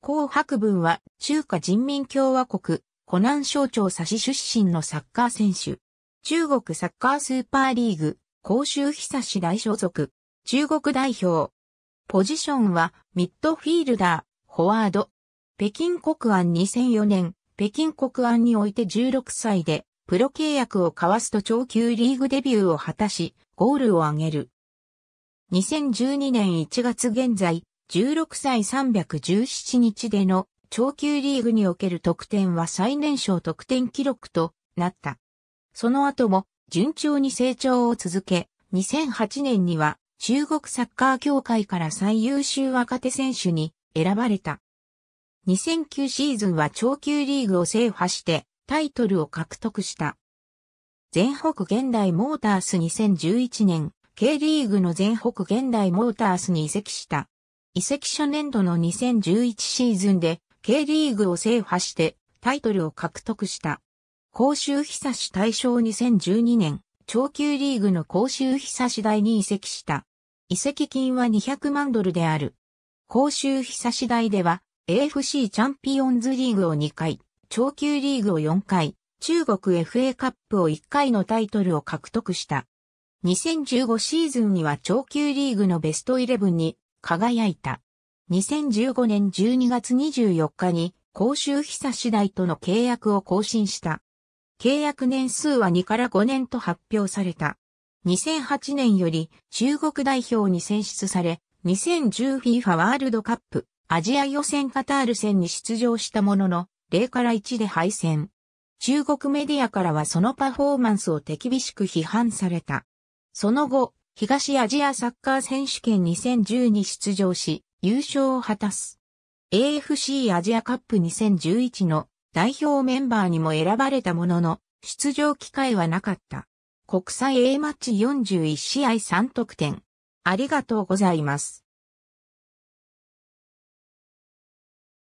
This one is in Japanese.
江白文は中華人民共和国湖南省庁差し出身のサッカー選手。中国サッカースーパーリーグ、広州久市大所属。中国代表。ポジションはミッドフィールダー、フォワード。北京国安2004年、北京国安において16歳で、プロ契約を交わすと超級リーグデビューを果たし、ゴールを挙げる。2012年1月現在、16歳317日での長級リーグにおける得点は最年少得点記録となった。その後も順調に成長を続け、2008年には中国サッカー協会から最優秀若手選手に選ばれた。2009シーズンは長級リーグを制覇してタイトルを獲得した。全北現代モータース2011年、K リーグの全北現代モータースに移籍した。移籍初年度の2011シーズンで K リーグを制覇してタイトルを獲得した。公衆久し大象2012年、長級リーグの公衆久し代に移籍した。移籍金は200万ドルである。公衆久し代では AFC チャンピオンズリーグを2回、長級リーグを4回、中国 FA カップを1回のタイトルを獲得した。2015シーズンには長級リーグのベストイレブンに輝いた。2015年12月24日に公衆久次第との契約を更新した。契約年数は2から5年と発表された。2008年より中国代表に選出され、2010FIFA ワールドカップアジア予選カタール戦に出場したものの、0から1で敗戦。中国メディアからはそのパフォーマンスを手厳しく批判された。その後、東アジアサッカー選手権2010に出場し、優勝を果たす。AFC アジアカップ2011の代表メンバーにも選ばれたものの、出場機会はなかった。国際 A マッチ41試合3得点。ありがとうございます。